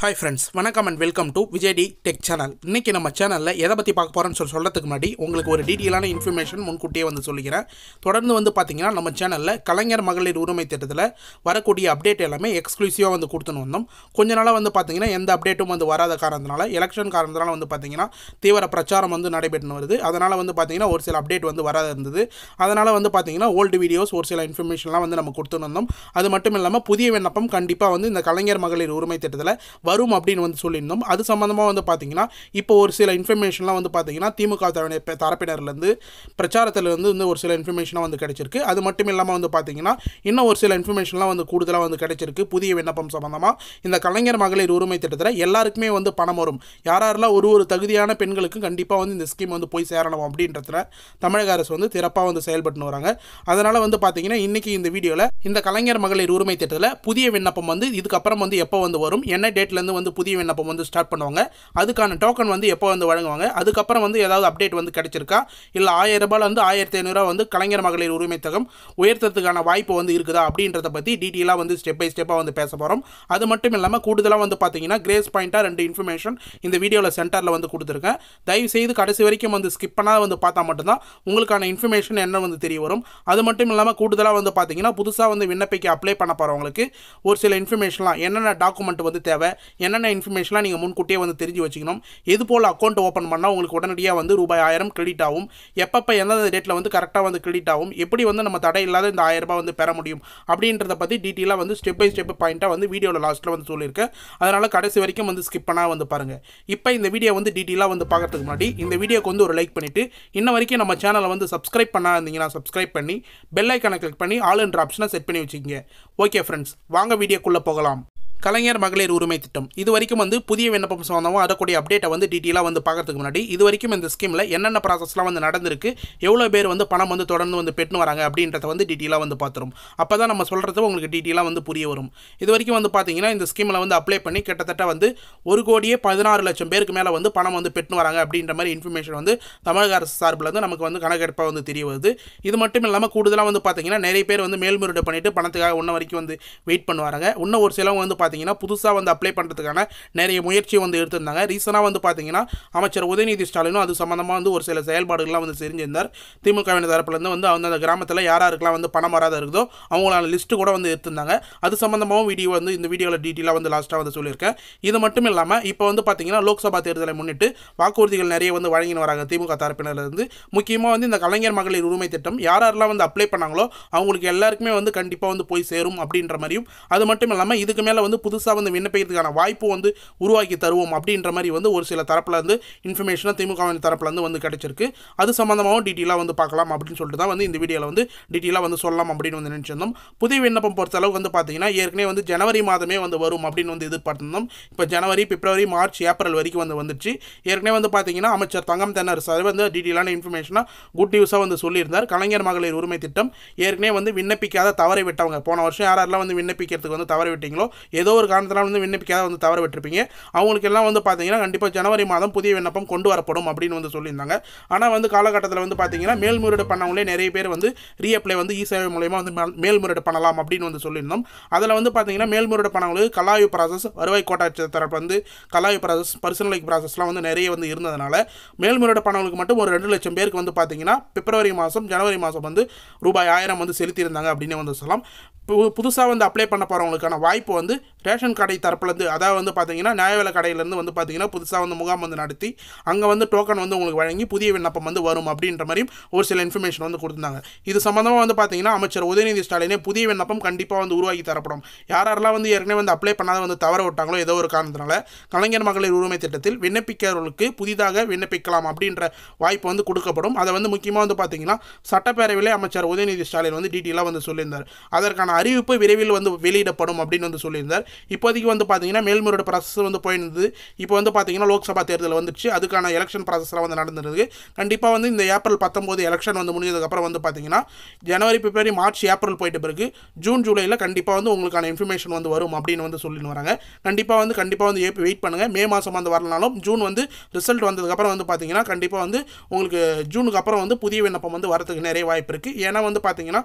hi friends வணக்கம் and welcome to Vijay T tech channel இன்றைக்கி நம்ம சேனலில் எதை பற்றி பார்க்க போகிறோம்னு சொல்லி சொல்கிறதுக்கு முன்னாடி உங்களுக்கு ஒரு டீட்டெயிலான இன்ஃபர்மேஷன் முன்கூட்டியே வந்து சொல்லிக்கிறேன் தொடர்ந்து வந்து பார்த்திங்கன்னா நம்ம சேனலில் கலைஞர் மகளிர் உரிமை திட்டத்தில் வரக்கூடிய அப்டேட் எல்லாமே எக்ஸ்க்ளூசிவாக வந்து கொடுத்துன்னு வந்தோம் கொஞ்ச நாளாக வந்து பார்த்தீங்கன்னா எந்த அப்டேட்டும் வந்து வராத காரணத்தினால எலெக்ஷன் காரணத்தினால வந்து பார்த்திங்கன்னா தீவிர பிரச்சாரம் வந்து நடைபெற்று வருது அதனால் வந்து பார்த்திங்கன்னா ஒரு சில அப்டேட் வந்து வராத இருந்தது அதனால் வந்து பார்த்திங்கன்னா ஓல்டு வீடியோஸ் ஒரு சில இன்ஃபர்மேஷன்லாம் வந்து நம்ம கொடுத்துன்னு வந்தோம் அது மட்டும் இல்லாமல் புதிய விண்ணப்பம் கண்டிப்பாக வந்து இந்த கலைஞர் மகளிர் உரிமை திட்டத்தில் வரும் அப்படின்னு வந்து சொல்லியிருந்தோம் அது சம்மந்தமாக வந்து பார்த்திங்கன்னா இப்போ ஒரு சில இன்ஃபர்மேஷன்லாம் வந்து பார்த்தீங்கன்னா திமுக தரப்பினர்லேருந்து பிரச்சாரத்திலேருந்து வந்து ஒரு சில இன்ஃபர்மேஷனாக வந்து கிடச்சிருக்கு அது மட்டும் இல்லாமல் வந்து பார்த்திங்கன்னா இன்னும் ஒரு சில இன்ஃபர்மேஷன்லாம் வந்து கூடுதலாக வந்து கிடச்சிருக்கு புதிய விண்ணப்பம் சம்மந்தமாக இந்த கலைஞர் மகளிர் உரிமை திட்டத்தில் எல்லாருக்குமே வந்து பணம் வரும் யாரெல்லாம் ஒரு ஒரு தகுதியான பெண்களுக்கும் கண்டிப்பாக வந்து இந்த ஸ்கீம் வந்து போய் சேரணும் அப்படின்றதுல தமிழக அரசு வந்து சிறப்பாக வந்து செயல்பட்டு வராங்க அதனால் வந்து பார்த்தீங்கன்னா இன்றைக்கி இந்த வீடியோவில் இந்த கலைஞர் மகளிர் உரிமை திட்டத்தில் புதிய விண்ணப்பம் வந்து இதுக்கப்புறம் வந்து எப்போ வந்து வரும் என்ன டேட்டில் வெப்சைட்லேருந்து வந்து புதிய விண்ணப்பம் வந்து ஸ்டார்ட் பண்ணுவாங்க அதுக்கான டோக்கன் வந்து எப்போ வந்து வழங்குவாங்க அதுக்கப்புறம் வந்து ஏதாவது அப்டேட் வந்து கிடைச்சிருக்கா இல்லை ஆயிரம் ரூபாய் வந்து ஆயிரத்தி ஐநூறுரூவா வந்து கலைஞர் மகளிர் உரிமை தகம் உயர்த்ததுக்கான வாய்ப்பு வந்து இருக்குதா அப்படின்றத பற்றி டீட்டெயிலாக வந்து ஸ்டெப் பை ஸ்டெப்பாக வந்து பேச போகிறோம் அது மட்டும் இல்லாமல் கூடுதலாக வந்து பார்த்தீங்கன்னா கிரேஸ் பாயிண்ட்டாக ரெண்டு இன்ஃபர்மேஷன் இந்த வீடியோவில் சென்டரில் வந்து கொடுத்துருக்கேன் தயவு செய்து கடைசி வரைக்கும் வந்து ஸ்கிப் பண்ணால் வந்து பார்த்தா மட்டும்தான் உங்களுக்கான இன்ஃபர்மேஷன் என்ன வந்து தெரிய வரும் அது மட்டும் இல்லாமல் கூடுதலாக வந்து பார்த்தீங்கன்னா புதுசாக வந்து விண்ணப்பிக்க அப்ளை பண்ண போகிறவங்களுக்கு ஒரு சில இன்ஃபர்மேஷன்லாம் என்னென்ன டாக்குமெண்ட் வந்து தேவை என்னென்ன இன்ஃபர்மேஷன்லாம் நீங்கள் முன்கூட்டியே வந்து தெரிஞ்சு வச்சுக்கணும் இது போல் அக்கௌண்ட் ஓப்பன் பண்ணால் உங்களுக்கு உடனடியாக வந்து ரூபாய் ஆயிரம் கிரெடிட் ஆகும் எப்பப்போ எந்தெந்த டேட்டில் வந்து கரெக்டாக வந்து கிரெடிட் ஆகும் எப்படி வந்து நம்ம தடை இல்லாத இந்த ஆயிரம் ரூபாய் வந்து பெற முடியும் அப்படின்றத பற்றி டீட்டெயிலாக வந்து ஸ்டெப் பை ஸ்டெப் பாயிண்ட்டாக வந்து வீடியோவில் லாஸ்ட்டில் வந்து சொல்லியிருக்கேன் அதனால் கடைசி வரைக்கும் வந்து ஸ்கிப் பண்ணால் வந்து பாருங்கள் இப்போ இந்த வீடியோ வந்து டீட்டெயிலாக வந்து பார்க்குறதுக்கு முன்னாடி இந்த வீடியோக்கு வந்து ஒரு லைக் பண்ணிவிட்டு இன்ன வரைக்கும் நம்ம சேனலை வந்து சப்ஸ்கிரைப் இருந்தீங்கன்னா சப்ஸ்கிரைப் பண்ணி பெல் ஐக்கனை கிளிக் பண்ணி ஆல் என்ற ஆப்ஷனை செட் பண்ணி வச்சுக்கோங்க ஓகே ஃப்ரெண்ட்ஸ் வாங்க வீடியோக்குள்ளே போகலாம் கலைஞர் மகளிர் உரிமை திட்டம் இது வரைக்கும் வந்து புதிய விண்ணப்பம் சம்பந்தமாக வரக்கூடிய அப்டேட்டை வந்து டீட்டெயிலாக வந்து பார்க்கறதுக்கு முன்னாடி இது வரைக்கும் இந்த ஸ்கீமில் என்னென்ன ப்ராசஸ்லாம் வந்து நடந்திருக்கு எவ்வளோ பேர் வந்து பணம் வந்து தொடர்ந்து வந்து பெற்று வராங்க அப்படின்றத வந்து டீட்டெயிலாக வந்து பார்த்துரும் அப்போ தான் நம்ம சொல்கிறது உங்களுக்கு டீட்டெயிலாக வந்து புரிய வரும் இது வரைக்கும் வந்து பார்த்தீங்கன்னா இந்த ஸ்கீமில் வந்து அப்ளை பண்ணி கிட்டத்தட்ட வந்து ஒரு கோடியே பதினாறு லட்சம் பேருக்கு மேலே வந்து பணம் வந்து பெற்று வராங்க அப்படின்ற மாதிரி இன்ஃபர்மேஷன் வந்து தமிழக அரசு சார்பில் வந்து நமக்கு வந்து கணக்கெடுப்பாக வந்து தெரிய வருது இது மட்டும் இல்லாமல் கூடுதலாக வந்து பார்த்தீங்கன்னா நிறைய பேர் வந்து மேல்முறையீடு பண்ணிவிட்டு பணத்துக்காக இன்ன வரைக்கும் வந்து வெயிட் பண்ணுவாங்க இன்னும் ஒரு சிலவங்க வந்து பார்த்தீங்கன்னா புதுசாக வந்து அப்ளை பண்ணுறதுக்கான நிறைய முயற்சி வந்து எடுத்திருந்தாங்க ரீசனாக வந்து பார்த்தீங்கன்னா அமைச்சர் உதயநிதி ஸ்டாலினும் அது சம்மந்தமாக வந்து ஒரு சில செயல்பாடுகள்லாம் வந்து செஞ்சிருந்தார் திமுகவின் தரப்புலேருந்து வந்து அந்த கிராமத்தில் யாராருக்கெல்லாம் வந்து பணம் வராத இருக்குதோ அவங்களான லிஸ்ட்டு கூட வந்து எடுத்திருந்தாங்க அது சம்மந்தமாகவும் வீடியோ வந்து இந்த வீடியோவில் டீட்டெயிலாக வந்து லாஸ்ட்டாக வந்து சொல்லியிருக்கேன் இது மட்டும் இல்லாமல் இப்போ வந்து பார்த்தீங்கன்னா லோக்சபா தேர்தலை முன்னிட்டு வாக்குறுதிகள் நிறைய வந்து வழங்கினு வராங்க திமுக தரப்பினர்லேருந்து முக்கியமாக வந்து இந்த கலைஞர் மகளிர் உரிமை திட்டம் யார் யாரெல்லாம் வந்து அப்ளை பண்ணாங்களோ அவங்களுக்கு எல்லாருக்குமே வந்து கண்டிப்பாக வந்து போய் சேரும் அப்படின்ற மாதிரியும் அது மட்டும் இல்லாமல் இதுக்கு மேலே வந்து வந்து புதுசாக வந்து விண்ணப்பிக்கிறதுக்கான வாய்ப்பு வந்து உருவாக்கி தருவோம் அப்படின்ற மாதிரி வந்து ஒரு சில தரப்பில் வந்து இன்ஃபர்மேஷனாக திமுகவின் தரப்புலேருந்து வந்து கிடச்சிருக்கு அது சம்மந்தமாகவும் டீட்டெயிலாக வந்து பார்க்கலாம் அப்படின்னு சொல்லிட்டு தான் வந்து இந்த வீடியோவில் வந்து டீட்டெயிலாக வந்து சொல்லலாம் அப்படின்னு வந்து நினச்சிருந்தோம் புதிய விண்ணப்பம் பொறுத்த அளவுக்கு வந்து பார்த்தீங்கன்னா ஏற்கனவே வந்து ஜனவரி மாதமே வந்து வரும் அப்படின்னு வந்து எதிர்பார்த்திருந்தோம் இப்போ ஜனவரி பிப்ரவரி மார்ச் ஏப்ரல் வரைக்கும் வந்து வந்துச்சு ஏற்கனவே வந்து பார்த்தீங்கன்னா அமைச்சர் தங்கம் தென்னர் சார் வந்து டீட்டெயிலான இன்ஃபர்மேஷனாக குட் நியூஸாக வந்து சொல்லியிருந்தார் கலைஞர் மகளிர் உரிமை திட்டம் ஏற்கனவே வந்து விண்ணப்பிக்காத தவறை விட்டவங்க போன வருஷம் யாரெல்லாம் வந்து விண்ணப்பிக்கிறதுக்கு வந்து தவறை விட்டீங்களோ ஏதோ ஒரு காரணத்தினால் வந்து விண்ணப்பிக்காத வந்து தவற விட்டுருப்பீங்க அவங்களுக்கெல்லாம் வந்து பார்த்தீங்கன்னா கண்டிப்பாக ஜனவரி மாதம் புதிய விண்ணப்பம் கொண்டு வரப்படும் அப்படின்னு வந்து சொல்லியிருந்தாங்க ஆனால் வந்து காலகட்டத்தில் வந்து பார்த்தீங்கன்னா மேல்முறையீடு பண்ணவங்களே நிறைய பேர் வந்து ரீஅப்ளை வந்து இ சேவை மூலயமா வந்து மேல்முறையீடு பண்ணலாம் அப்படின்னு வந்து சொல்லியிருந்தோம் அதில் வந்து பார்த்தீங்கன்னா மேல்முறையீடு பண்ணவங்களுக்கு கலாயு ப்ராசஸ் வருவாய் கோட்டாட்சி தரப்பு வந்து கலாயு ப்ராசஸ் பர்சனலைக் ப்ராசஸ்லாம் வந்து நிறைய வந்து இருந்ததுனால மேல்முறையீடு பண்ணவங்களுக்கு மட்டும் ஒரு ரெண்டு லட்சம் பேருக்கு வந்து பார்த்தீங்கன்னா பிப்ரவரி மாதம் ஜனவரி மாதம் வந்து ரூபாய் ஆயிரம் வந்து செலுத்தியிருந்தாங்க அப்படின்னு வந்து சொல்லலாம் புதுசாக வந்து அப்ளை பண்ண போகிறவங்களுக்கான வாய்ப்பு வந்து ரேஷன் கடை தரப்புலேருந்து அதாவது வந்து பார்த்தீங்கன்னா நியாய கடையிலேருந்து வந்து பார்த்தீங்கன்னா புதுசாக வந்து முகாம் வந்து நடத்தி அங்கே வந்து டோக்கன் வந்து உங்களுக்கு வழங்கி புதிய விண்ணப்பம் வந்து வரும் அப்படின்ற மாதிரியும் ஒரு சில இன்ஃபர்மேஷன் வந்து கொடுத்துருந்தாங்க இது சம்மந்தமாக வந்து பார்த்தீங்கன்னா அமைச்சர் உதயநிதி ஸ்டாலினே புதிய விண்ணப்பம் கண்டிப்பாக வந்து உருவாக்கி தரப்படும் யாரெல்லாம் வந்து ஏற்கனவே வந்து அப்ளை பண்ணாத வந்து தவற விட்டாங்களோ ஏதோ ஒரு காரணத்தினால கலைஞர் மகளிர் உரிமை திட்டத்தில் விண்ணப்பிக்கிறவர்களுக்கு புதிதாக விண்ணப்பிக்கலாம் அப்படின்ற வாய்ப்பு வந்து கொடுக்கப்படும் அதை வந்து முக்கியமாக வந்து பார்த்தீங்கன்னா சட்டப்பேரவையிலே அமைச்சர் உதயநிதி ஸ்டாலின் வந்து டீட்டெயிலாக வந்து சொல்லியிருந்தார் அதற்கான அறிவிப்பு விரைவில் வந்து வெளியிடப்படும் அப்படின்னு வந்து சொல்லியிருந்தார் இப்போதைக்கு வந்து பார்த்தீங்கன்னா மேல்முறையோட ப்ராசஸ் வந்து போயிருந்தது இப்போ வந்து பார்த்தீங்கன்னா லோக்சபா தேர்தல் வந்துச்சு அதுக்கான எலெக்ஷன் ப்ராசஸ்லாம் வந்து நடந்துருக்கு கண்டிப்பாக வந்து இந்த ஏப்ரல் பத்தொம்போது எலெக்ஷன் வந்து முடிஞ்சதுக்கப்புறம் வந்து பார்த்தீங்கன்னா ஜனவரி பிப்ரவரி மார்ச் ஏப்ரல் போயிட்டு பிறகு ஜூன் ஜூலையில் கண்டிப்பாக வந்து உங்களுக்கான இன்ஃபர்மேஷன் வந்து வரும் அப்படின்னு வந்து சொல்லின்னு வராங்க கண்டிப்பாக வந்து கண்டிப்பாக வந்து ஏபி வெயிட் பண்ணுங்கள் மே மாதம் வந்து வரலனாலும் ஜூன் வந்து ரிசல்ட் வந்ததுக்கப்புறம் வந்து பார்த்தீங்கன்னா கண்டிப்பாக வந்து உங்களுக்கு ஜூனுக்கு அப்புறம் வந்து புதிய விண்ணப்பம் வந்து வரதுக்கு நிறைய வாய்ப்பு இருக்குது ஏன்னா வந்து பார்த்தீங்கன்னா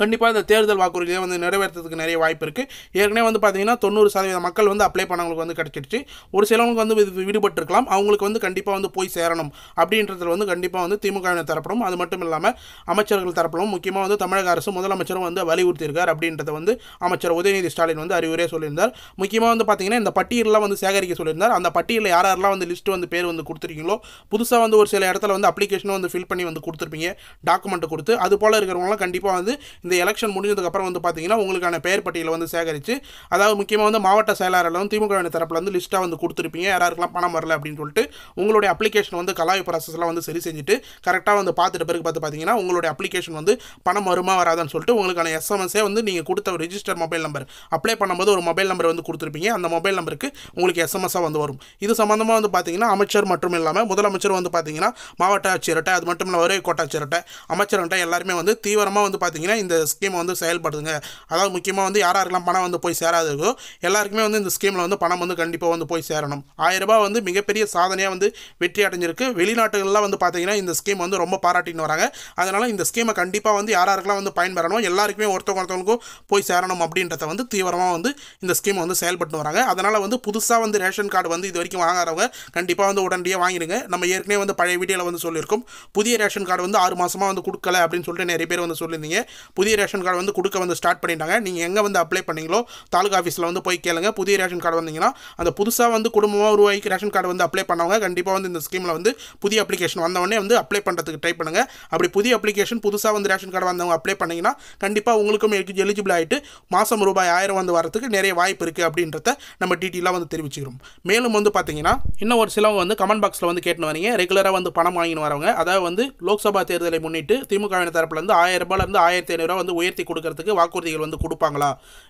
கண்டிப்பாக இந்த தேர்தல் வாக்குறுதியை வந்து நிறைவேற்றதுக்கு நிறைய வாய்ப்பு இருக்குது ஏற்கனவே வந்து பார்த்தீங்கன்னா தொண்ணூறு சதவீத மக்கள் வந்து அப்ளை பண்ணவங்களுக்கு வந்து கிடைச்சிடுச்சு ஒரு சிலவங்களுக்கு வந்து இது விடுபட்டிருக்கலாம் அவங்களுக்கு வந்து கண்டிப்பாக வந்து போய் சேரணும் அப்படின்றதுல வந்து கண்டிப்பாக வந்து திமுகவினர் தரப்படும் அது மட்டும் இல்லாமல் அமைச்சர்கள் தரப்படும் முக்கியமாக வந்து தமிழக அரசு முதலமைச்சரும் வந்து வலியுறுத்தியிருக்கார் அப்படின்றத வந்து அமைச்சர் உதயநிதி ஸ்டாலின் வந்து அறிவுரை சொல்லியிருந்தார் முக்கியமாக வந்து பார்த்தீங்கன்னா இந்த பட்டியலெலாம் வந்து சேகரிக்க சொல்லியிருந்தார் அந்த பட்டியலில் யார் யாரெல்லாம் வந்து லிஸ்ட்டு வந்து பேர் வந்து கொடுத்துருக்கீங்களோ புதுசாக வந்து ஒரு சில இடத்துல வந்து அப்ளிகேஷனும் வந்து ஃபில் பண்ணி வந்து கொடுத்துருப்பீங்க டாக்குமெண்ட்டு கொடுத்து அது போல் இருக்கிறவங்களாம் கண்டிப்பாக வந்து இந்த எலெக்ஷன் முடிஞ்சதுக்கப்புறம் வந்து பார்த்தீங்கன்னா உங்களுக்கான பெயர் பட்டியலை வந்து சேகரித்து அதாவது முக்கியமாக வந்து மாவட்ட செயலாளரில் வந்து திமுக தரப்பில் வந்து லிஸ்ட்டாக வந்து கொடுத்துருப்பீங்க யாராருக்கெல்லாம் பணம் வரல அப்படின்னு சொல்லிட்டு உங்களுடைய அப்ளிகேஷன் வந்து கலாய் ப்ராசஸ்லாம் வந்து சரி செஞ்சுட்டு கரெக்டாக வந்து பார்த்துட்ட பிறகு பார்த்து பார்த்தீங்கன்னா உங்களுடைய அப்ளிகேஷன் வந்து பணம் வருமா வராதான்னு சொல்லிட்டு உங்களுக்கான எஸ்எம்எஸ்ஸே வந்து நீங்கள் கொடுத்த ரிஜிஸ்டர் மொபைல் நம்பர் அப்ளை பண்ணும்போது ஒரு மொபைல் நம்பர் வந்து கொடுத்துருப்பீங்க அந்த மொபைல் நம்பருக்கு உங்களுக்கு எஸ்எம்எஸ்ஸாக வந்து வரும் இது சம்மந்தமாக வந்து பார்த்தீங்கன்னா அமைச்சர் மட்டும் இல்லாமல் முதலமைச்சர் வந்து பார்த்தீங்கன்னா மாவட்ட ஆட்சியர்கிட்ட அது மட்டும் இல்லை ஒரே கோட்டாட்சியர்கிட்ட அமைச்சர்கிட்ட எல்லாருமே வந்து தீவிரமாக வந்து பார்த்தீங்கன்னா இந்த இந்த ஸ்கீமை வந்து செயல்படுதுங்க அதாவது முக்கியமாக வந்து யாராருக்கெல்லாம் பணம் வந்து போய் சேராது இருக்கோ எல்லாருக்குமே வந்து இந்த ஸ்கீமில் வந்து பணம் வந்து கண்டிப்பாக வந்து போய் சேரணும் ஆயிரம் ரூபாய் வந்து மிகப்பெரிய சாதனையாக வந்து வெற்றி அடைஞ்சிருக்கு வெளிநாட்டுகள்லாம் வந்து பார்த்தீங்கன்னா இந்த ஸ்கீம் வந்து ரொம்ப பாராட்டின்னு வராங்க அதனால் இந்த ஸ்கீமை கண்டிப்பாக வந்து யாராருக்கெல்லாம் வந்து பயன்பெறணும் எல்லாருக்குமே ஒருத்தவங்க ஒருத்தவங்களுக்கும் போய் சேரணும் அப்படின்றத வந்து தீவிரமாக வந்து இந்த ஸ்கீம் வந்து செயல்பட்டு வராங்க அதனால் வந்து புதுசாக வந்து ரேஷன் கார்டு வந்து இது வரைக்கும் வாங்காதவங்க கண்டிப்பாக வந்து உடனடியாக வாங்கிடுங்க நம்ம ஏற்கனவே வந்து பழைய வீடியோவில் வந்து சொல்லியிருக்கோம் புதிய ரேஷன் கார்டு வந்து ஆறு மாதமாக வந்து கொடுக்கல அப்படின்னு சொல்லிட்டு நிறைய பேர் வந்து சொல்லியிருந்தீங்க புதிய ரேஷன் கார்டு வந்து கொடுக்க வந்து ஸ்டார்ட் பண்ணிட்டாங்க நீங்கள் எங்கே வந்து அப்ளை பண்ணீங்களோ தாலுகா ஆஃபீஸில் வந்து போய் கேளுங்க புதிய ரேஷன் கார்டு வந்தீங்கன்னா அந்த புதுசாக வந்து குடும்பமாக உருவாக்கி ரேஷன் கார்டு வந்து அப்ளை பண்ணவங்க கண்டிப்பாக வந்து இந்த ஸ்கீமில் வந்து புதிய அப்ளிகேஷன் வந்தவொடனே வந்து அப்ளை பண்ணுறதுக்கு ட்ரை பண்ணுங்கள் அப்படி புதிய அப்ளிகேஷன் புதுசாக வந்து ரேஷன் கார்டு வந்தவங்க அப்ளை பண்ணிங்கன்னா கண்டிப்பாக உங்களுக்கும் எலிஜிபிள் ஆகிட்டு மாதம் ரூபாய் ஆயிரம் வந்து வரதுக்கு நிறைய வாய்ப்பு இருக்குது அப்படின்றத நம்ம டீட்டெயிலாக வந்து தெரிவிச்சுக்கிறோம் மேலும் வந்து பார்த்தீங்கன்னா இன்னும் ஒரு சிலவங்க வந்து கமெண்ட் பாக்ஸில் வந்து கேட்டுன்னு வரீங்க ரெகுலராக வந்து பணம் வாங்கின்னு வரவங்க அதாவது வந்து லோக்சபா தேர்தலை முன்னிட்டு திமுகவின் தரப்புலேருந்து ஆயிரம் ரூபாயிலேருந்து ஆயிரத்தி ஐநூறு ஐநூறுரூவா வந்து உயர்த்தி கொடுக்கறதுக்கு வாக்குறுதிகள் வந்து கொடுப்பாங்களா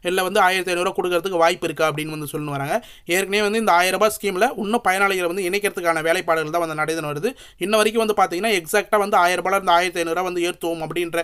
இல்லை வந்து ஆயிரத்தி ஐநூறுரூவா கொடுக்கறதுக்கு வாய்ப்பு இருக்கா அப்படின்னு வந்து சொல்லணும் வராங்க ஏற்கனவே வந்து இந்த ஆயிரம் ரூபாய் ஸ்கீமில் இன்னும் பயனாளிகளை வந்து இணைக்கிறதுக்கான வேலைப்பாடுகள் தான் வந்து நடைபெறும் வருது இன்ன வரைக்கும் வந்து பார்த்தீங்கன்னா எக்ஸாக்டாக வந்து ஆயிரம் ரூபாய் இருந்து ஆயிரத்தி ஐநூறுரூவா வந்து ஏற்றுவோம் அப்படின்ற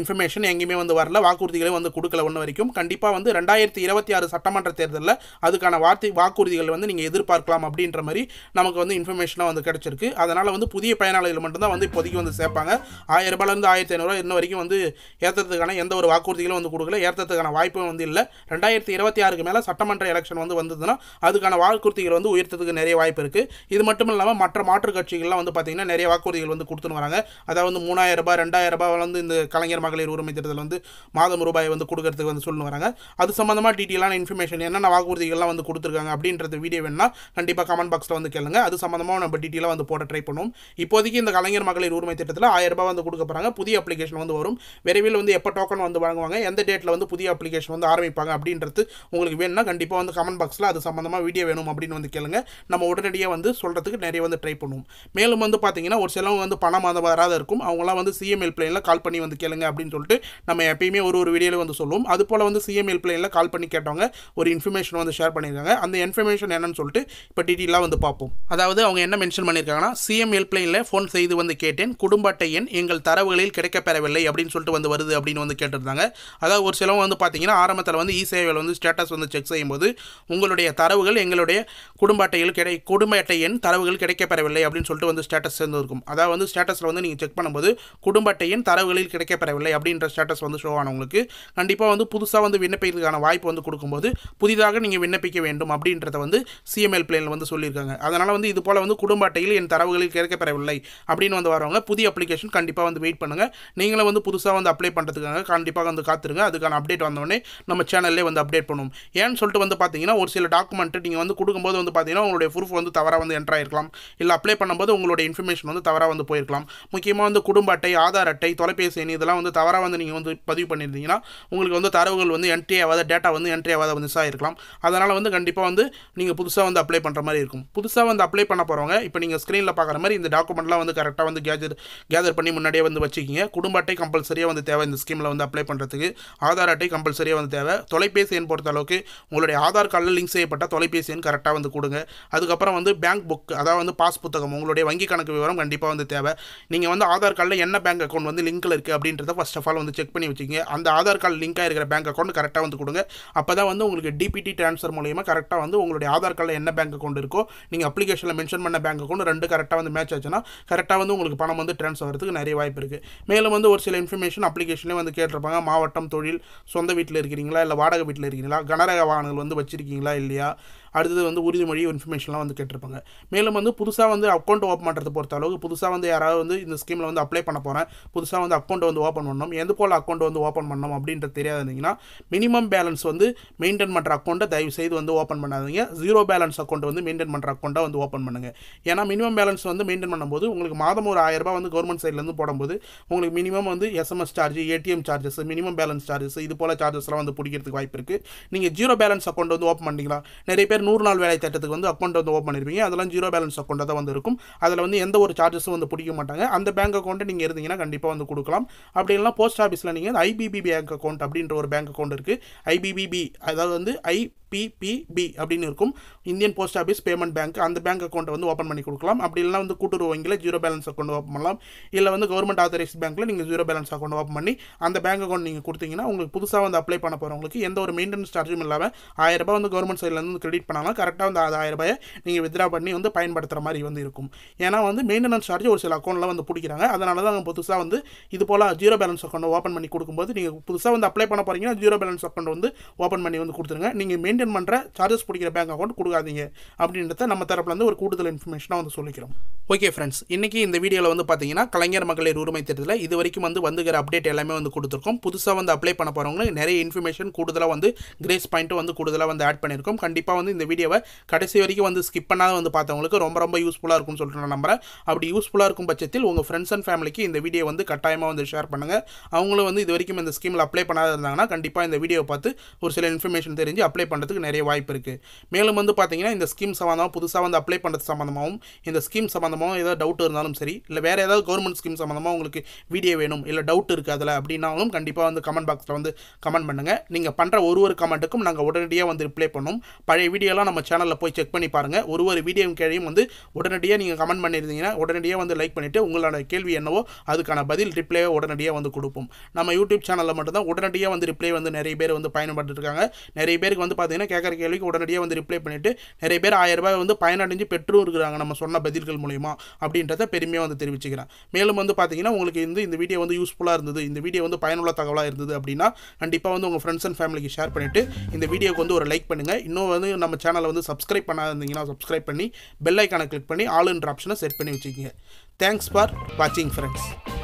இன்ஃபர்மேஷன் எங்கேயுமே வந்து வரல வாக்குறுதிகளே வந்து கொடுக்கல ஒன்று வரைக்கும் கண்டிப்பாக வந்து ரெண்டாயிரத்தி இருபத்தி ஆறு சட்டமன்ற தேர்தலில் அதுக்கான வார்த்தை வாக்குறுதிகள் வந்து நீங்கள் எதிர்பார்க்கலாம் அப்படின்ற மாதிரி நமக்கு வந்து இன்ஃபர்மேஷனாக வந்து கிடச்சிருக்கு அதனால் வந்து புதிய பயனாளிகள் மட்டும்தான் வந்து இப்போதைக்கு வந்து சேர்ப்பாங்க ஆயிரம் ரூபாயிலேருந்து ஆயிரத்தி ஐநூறுரூவா இன்ன வரைக்கும் வந்து ஏற்ற ஏற்றத்துக்கான எந்த ஒரு வாக்குறுதிகளும் வந்து கொடுக்கல ஏற்றத்துக்கான வாய்ப்பும் வந்து இல்லை ரெண்டாயிரத்தி இருபத்தி ஆறுக்கு மேலே சட்டமன்ற எலெக்ஷன் வந்து வந்ததுன்னா அதுக்கான வாக்குறுதிகள் வந்து உயர்த்ததுக்கு நிறைய வாய்ப்பு இருக்குது இது மட்டும் இல்லாமல் மற்ற மாற்றுக் கட்சிகள்லாம் வந்து பார்த்திங்கன்னா நிறைய வாக்குறுதிகள் வந்து கொடுத்துன்னு வராங்க அதாவது மூணாயிரம் ரூபாய் ரெண்டாயிரம் ரூபாய் வந்து இந்த கலைஞர் மகளிர் உரிமை திட்டத்தில் வந்து மாதம் ரூபாய் வந்து கொடுக்கறதுக்கு வந்து சொல்லணும் வராங்க அது சம்மந்தமாக டீட்டெயிலான இன்ஃபர்மேஷன் என்னென்ன வாக்குறுதிகள்லாம் வந்து கொடுத்துருக்காங்க அப்படின்றது வீடியோ வேணால் கண்டிப்பாக கமெண்ட் பாக்ஸில் வந்து கேளுங்க அது சம்மந்தமாக நம்ம டீட்டெயிலாக வந்து போட ட்ரை பண்ணுவோம் இப்போதைக்கு இந்த கலைஞர் மகளிர் உரிமை திட்டத்தில் ஆயிரம் ரூபாய் வந்து கொடுக்க போகிறாங்க புதிய அப்ளிகேஷன் வந்து வரும் விரைவில் வந்து எப்போ டோக்கன் வந்து வழங்குவாங்க எந்த டேட்டில் வந்து புதிய அப்ளிகேஷன் வந்து ஆரம்பிப்பாங்க அப்படின்றது உங்களுக்கு வேணும்னா கண்டிப்பாக வந்து கமெண்ட் பாக்ஸில் அது சம்மந்தமாக வீடியோ வேணும் அப்படின்னு வந்து கேளுங்க நம்ம உடனடியாக வந்து சொல்கிறதுக்கு நிறைய வந்து ட்ரை பண்ணுவோம் மேலும் வந்து பார்த்தீங்கன்னா ஒரு சிலவங்க வந்து பணம் அந்த வராத இருக்கும் அவங்களாம் வந்து சிஎம்எல் பிளேனில் கால் பண்ணி வந்து கேளுங்க அப்படின்னு சொல்லிட்டு நம்ம எப்பயுமே ஒரு ஒரு வீடியோவில் வந்து சொல்லுவோம் அது போல் வந்து சிஎம்எல் பிளேனில் கால் பண்ணி கேட்டவங்க ஒரு இன்ஃபர்மேஷன் வந்து ஷேர் பண்ணியிருக்காங்க அந்த இன்ஃபர்மேஷன் என்னன்னு சொல்லிட்டு இப்போ டீட்டெயிலாக வந்து பார்ப்போம் அதாவது அவங்க என்ன மென்ஷன் பண்ணியிருக்காங்கன்னா சிஎம் ஹெல்ப்லைனில் ஃபோன் செய்து வந்து கேட்டேன் குடும்ப அட்டை எண் எங்கள் தரவுகளில் கிடைக்கப்பெறவில்லை அப்படின்னு சொல்லிட்டு வந்து வருது அப்படின்னு அப்படின்னு வந்து கேட்டிருந்தாங்க அதாவது ஒரு சிலவங்க வந்து பார்த்தீங்கன்னா ஆரம்பத்தில் வந்து இ சேவையில் வந்து ஸ்டேட்டஸ் வந்து செக் செய்யும்போது உங்களுடைய தரவுகள் எங்களுடைய குடும்ப அட்டையில் கிடை குடும்ப அட்டை எண் தரவுகள் கிடைக்கப்பெறவில்லை அப்படின்னு சொல்லிட்டு வந்து ஸ்டேட்டஸ் சேர்ந்துருக்கும் அதாவது வந்து ஸ்டேட்டஸில் வந்து நீங்கள் செக் பண்ணும்போது குடும்ப அட்டையின் தரவுகளில் கிடைக்கப்பெறவில்லை அப்படின்ற ஸ்டேட்டஸ் வந்து ஷோ ஆனவங்களுக்கு கண்டிப்பாக வந்து புதுசாக வந்து விண்ணப்பிக்கிறதுக்கான வாய்ப்பு வந்து கொடுக்கும்போது புதிதாக நீங்கள் விண்ணப்பிக்க வேண்டும் அப்படின்றத வந்து சிஎம்எல் பிளேனில் வந்து சொல்லியிருக்காங்க அதனால் வந்து இது போல் வந்து குடும்ப அட்டையில் என் தரவுகளில் கிடைக்கப்பெறவில்லை அப்படின்னு வந்து வரவங்க புதிய அப்ளிகேஷன் கண்டிப்பாக வந்து வெயிட் பண்ணுங்கள் நீங்களும் வந்து புதுசாக வந்து அப்ளை பண்ணுறதுக்கு பார்த்துக்காங்க கண்டிப்பாக வந்து காத்துருங்க அதுக்கான அப்டேட் வந்தோடனே நம்ம சேனல்லே வந்து அப்டேட் பண்ணுவோம் ஏன்னு சொல்லிட்டு வந்து பார்த்தீங்கன்னா ஒரு சில டாக்குமெண்ட்டு நீங்கள் வந்து கொடுக்கும்போது வந்து பார்த்தீங்கன்னா உங்களுடைய ப்ரூஃப் வந்து தவறாக வந்து என்ட்ராயிருக்கலாம் ஆயிருக்கலாம் இல்லை அப்ளை பண்ணும்போது உங்களுடைய இன்ஃபர்மேஷன் வந்து தவறாக வந்து போயிருக்கலாம் முக்கியமாக வந்து குடும்ப அட்டை ஆதார் அட்டை தொலைபேசி எண்ணி இதெல்லாம் வந்து தவறாக வந்து நீங்கள் வந்து பதிவு பண்ணியிருந்தீங்கன்னா உங்களுக்கு வந்து தரவுகள் வந்து என்ட்ரி ஆகாத டேட்டா வந்து என்ட்ரி ஆகாத வந்து இருக்கலாம் அதனால் வந்து கண்டிப்பாக வந்து நீங்கள் புதுசாக வந்து அப்ளை பண்ணுற மாதிரி இருக்கும் புதுசாக வந்து அப்ளை பண்ண போகிறவங்க இப்போ நீங்கள் ஸ்க்ரீனில் பார்க்குற மாதிரி இந்த டாக்குமெண்ட்லாம் வந்து கரெக்டாக வந்து கேதர் கேதர் பண்ணி முன்னாடியே வந்து வச்சுக்கிங்க குடும்ப அட்டை கம்பல்சரியாக வந்து தேவை இந்த ஸ்கீமில் வந்து அப்ளை பண்ணுறதுக்கு ஆதார் அட்டை கம்பல்சரியாக வந்து தேவை தொலைபேசி எண் பொறுத்த அளவுக்கு உங்களுடைய ஆதார் கார்டில் லிங்க் செய்யப்பட்ட தொலைபேசி எண் கரெக்டாக வந்து கொடுங்க அதுக்கப்புறம் வந்து பேங்க் புக் அதாவது வந்து பாஸ் புத்தகம் உங்களுடைய வங்கி கணக்கு விவரம் கண்டிப்பாக வந்து தேவை நீங்கள் வந்து ஆதார் கார்டில் என்ன பேங்க் அக்கௌண்ட் வந்து லிங்க்கில் இருக்குது அப்படின்றத ஃபஸ்ட் ஆஃப் ஆல் வந்து செக் பண்ணி வச்சுக்கிங்க அந்த ஆதார் கார்டு லிங்க் இருக்கிற பேங்க் அக்கௌண்ட் கரெக்டாக வந்து கொடுங்க அப்போ தான் வந்து உங்களுக்கு டிபிடி ட்ரான்ஸ்ஃபர் மூலியமாக கரெக்டாக வந்து உங்களுடைய ஆதார் கார்டில் என்ன பேங்க் அக்கௌண்ட் இருக்கோ நீங்கள் அப்ளிகேஷனில் மென்ஷன் பண்ண பேங்க் அக்கௌண்ட் ரெண்டு கரெக்டாக வந்து மேட்ச் ஆச்சுன்னா கரெக்டாக வந்து உங்களுக்கு பணம் வந்து ட்ரான்ஸ்ஃபர் ஆகிறதுக்கு நிறைய வாய்ப்பு இருக்குது மேலும் வந்து ஒரு சில இன்ஃபர்மேஷன் அப்ளிகேஷன் கொஷினே வந்து கேட்டிருப்பாங்க மாவட்டம் தொழில் சொந்த வீட்டில் இருக்கிறீங்களா இல்லை வாடகை வீட்டில் இருக்கிறீங்களா கனரக வாகனங்கள் வந்து வச்சுருக்கீங்களா இல்லையா அடுத்தது வந்து உறுதிமொழி இன்ஃபர்மேஷன்லாம் வந்து கேட்டிருப்பாங்க மேலும் வந்து புதுசாக வந்து அக்கௌண்ட் ஓப்பன் பண்ணுறது பொறுத்த அளவுக்கு புதுசாக வந்து யாராவது வந்து இந்த ஸ்கீமில் வந்து அப்ளை பண்ண போகிறேன் புதுசாக வந்து அக்கௌண்ட் வந்து ஓப்பன் பண்ணணும் எந்த போல் அக்கௌண்ட் வந்து ஓப்பன் பண்ணணும் அப்படின்றது தெரியாதுங்கன்னா மினிமம் பேலன்ஸ் வந்து மெயின்டைன் பண்ணுற அக்கௌண்ட்டை தயவு செய்து வந்து ஓப்பன் பண்ணாதீங்க ஜீரோ பேலன்ஸ் அக்கௌண்ட் வந்து மெயின்டைன் பண்ணுற அக்கௌண்ட்டை வந்து ஓப்பன் பண்ணுங்கள் ஏன்னா மினிமம் பேலன்ஸ் வந்து மெயின்டைன் பண்ணும்போது உங்களுக்கு மாதம் ஒரு ஆயிரரூபா வந்து கவர்மெண்ட் சைட்லேருந்து போடும்போது உங்களுக்கு மினிமம் வந்து SMS charge ATM charges minimum balance charges இது போல் சார்ஜஸ்லாம் வந்து பிடிக்கிறதுக்கு வாய்ப்பு இருக்குது நீங்கள் ஜீரோ பேலன்ஸ் அக்கௌண்ட் வந்து ஓப்பன் பண்ணிங்களா நிறைய பேர் மாதிரி நூறு நாள் வேலை திட்டத்துக்கு வந்து அக்கௌண்ட் வந்து ஓப்பன் பண்ணிருப்பீங்க அதெல்லாம் ஜீரோ பேலன்ஸ் அக்கௌண்ட்டாக தான் வந்து இருக்கும் அதில் வந்து எந்த ஒரு சார்ஜஸும் வந்து பிடிக்க மாட்டாங்க அந்த பேங்க் அக்கௌண்ட்டை நீங்கள் இருந்தீங்கன்னா கண்டிப்பாக வந்து கொடுக்கலாம் அப்படி இல்லைனா போஸ்ட் ஆஃபீஸில் நீங்கள் ஐபிபி பேங்க் அக்கௌண்ட் அப்படின்ற ஒரு பேங்க் அக்கௌண்ட் இருக்குது ஐபிபிபி அதாவது வந்து ஐ பிபிபி அப்படின்னு இருக்கும் Indian post office payment bank அந்த பேங்க் அக்கௌண்ட்டை வந்து ஓப்பன் பண்ணி கொடுக்கலாம் அப்படி இல்லைனா வந்து கூட்டுறவு வங்கியில் ஜீரோ பேலன்ஸ் அக்கௌண்ட் ஓப்பன் பண்ணலாம் இல்லை வந்து கவர்மெண்ட் ஆதரைஸ் பேங்க்கில் நீங்கள் ஜீரோ பேலன்ஸ் அக்கௌண்ட் ஓப்பன் பண்ணி அந்த பேங்க் அக்கௌண்ட் நீங்கள் கொடுத்தீங்கன்னா உங்களுக்கு புதுசாக வந்து அப்ளை பண்ண போகிறவங்களுக்கு எந்த ஒரு மெயின்டெனன்ஸ் சார்ஜும் இல்லாமல் ரூபாய் வந்து கவர்மெண்ட் சைட்லேருந்து கிரெடிட் பண்ணாலும் கரெக்டாக வந்து அது ஆயிரரூபாயை நீங்கள் வித்ரா பண்ணி வந்து பயன்படுத்துகிற மாதிரி வந்து இருக்கும் ஏன்னா வந்து மெயின்டெனன்ஸ் சார்ஜ் ஒரு சில அக்கௌண்ட்டில் வந்து பிடிக்கிறாங்க அதனால தான் அவங்க புதுசாக வந்து இது போல் ஜீரோ பேலன்ஸ் அக்கௌண்ட் ஓப்பன் பண்ணி கொடுக்கும்போது நீங்கள் புதுசாக வந்து அப்ளை பண்ண போகிறீங்கன்னா ஜீரோ பேலன்ஸ் அக்கௌண்ட் வந்து ஓப்பன் பண்ணி வந்து கொடுத்துருங்க நீங்கள் மெயின்டைன் பண்ணுற சார்ஜஸ் பிடிக்கிற பேங்க் அக்கௌண்ட் கொடுக்காதீங்க அப்படின்றத நம்ம தரப்புலேருந்து ஒரு கூடுதல் இன்ஃபர்மேஷனாக வந்து சொல்லிக்கிறோம் ஓகே ஃப்ரெண்ட்ஸ் இன்றைக்கி இந்த வீடியோவில் வந்து பார்த்தீங்கன்னா கலைஞர் மகளிர் உரிமை தேர்தலில் இது வரைக்கும் வந்து வந்துகிற அப்டேட் எல்லாமே வந்து கொடுத்துருக்கோம் புதுசாக வந்து அப்ளை பண்ண போகிறவங்களுக்கு நிறைய இன்ஃபர்மேஷன் கூடுதலாக வந்து கிரேஸ் பாயிண்ட்டு வந்து கூடுதலாக வந்து ஆட் பண்ணியிருக்கோம் கண்டிப்பாக வந்து இந்த வீடியோவை கடைசி வரைக்கும் வந்து ஸ்கிப் பண்ணாத வந்து பார்த்தவங்களுக்கு ரொம்ப ரொம்ப யூஸ்ஃபுல்லாக இருக்கும்னு சொல்லிட்டு நான் நம்புறேன் அப்படி யூஸ்ஃபுல்லாக இருக்கும் பட்சத்தில் உங்கள் ஃப்ரெண்ட்ஸ் அண்ட் ஃபேமிலிக்கு இந்த வீடியோ வந்து கட்டாயமாக வந்து ஷேர் பண்ணுங்கள் அவங்களும் வந்து இது வரைக்கும் இந்த ஸ்கீமில் அப்ளை பண்ணாத இருந்தாங்கன்னா கண்டிப்பாக இந்த வீடியோ பார்த்து ஒரு சில இன்ஃபர்மேஷன் தெரிஞ்சு அப்ளை பண்ணுறதுக்கு நிறைய வாய்ப்பு இருக்குது மேலும் வந்து பார்த்தீங்கன்னா இந்த ஸ்கீம் சம்மந்தமாக புதுசாக வந்து அப்ளை பண்ணுறது சம்மந்தமாகவும் இந்த ஸ்கீம் சம்மந்தமாகவும் ஏதாவது டவுட் இருந்தாலும் சரி இல்லை வேறு ஏதாவது கவர்மெண்ட் ஸ்கீம் சம்மந்தமாக உங்களுக்கு வீடியோ வேணும் இல்லை டவுட் இருக்குது அதில் அப்படின்னாலும் கண்டிப்பாக வந்து கமெண்ட் பாக்ஸில் வந்து கமெண்ட் பண்ணுங்கள் நீங்கள் பண்ணுற ஒரு ஒரு கமெண்ட்டுக்கும் நாங்கள் உடனடியாக வந்து ரிப்ளை பண்ணோம் பழைய வீடியோ வீடியோலாம் நம்ம சேனலில் போய் செக் பண்ணி பாருங்கள் ஒரு ஒரு வீடியோ கேள்வியும் வந்து உடனடியாக நீங்கள் கமெண்ட் பண்ணியிருந்தீங்கன்னா உடனடியாக வந்து லைக் பண்ணிவிட்டு உங்களோட கேள்வி என்னவோ அதுக்கான பதில் ரிப்ளையாக உடனடியாக வந்து கொடுப்போம் நம்ம யூடியூப் சேனலில் மட்டும்தான் உடனடியாக வந்து ரிப்ளை வந்து நிறைய பேர் வந்து பயன்பட்டுருக்காங்க நிறைய பேருக்கு வந்து பார்த்தீங்கன்னா கேட்குற கேள்விக்கு உடனடியாக வந்து ரிப்ளை பண்ணிவிட்டு நிறைய பேர் ஆயிரம் ரூபாய் வந்து பயனடைஞ்சு பெற்றும் இருக்கிறாங்க நம்ம சொன்ன பதில்கள் மூலிமா அப்படின்றத பெருமையாக வந்து தெரிவிச்சுக்கிறேன் மேலும் வந்து பார்த்தீங்கன்னா உங்களுக்கு இந்த வீடியோ வந்து யூஸ்ஃபுல்லாக இருந்தது இந்த வீடியோ வந்து பயனுள்ள தகவலாக இருந்தது அப்படின்னா கண்டிப்பாக வந்து உங்கள் ஃப்ரெண்ட்ஸ் அண்ட் ஃபேமிலிக்கு ஷேர் பண்ணிவிட்டு இந்த வீடியோக்கு வந்து ஒரு லைக் பண்ணுங்கள் இன்னும் வந்து நம்ம சேனலை வந்து சப்ஸ்கிரைப் பண்ணாதிருந்தீங்கன்னா சப்ஸ்கிரைப் பண்ணி பெல் ஐக்கானை கிளிக் பண்ணி ஆளுன்ற ஆப்ஷனை செட் பண்ணி வச்சுக்கோங்க தேங்க்ஸ் ஃபார் வாட்சிங் ஃப்ரெண்ட்ஸ்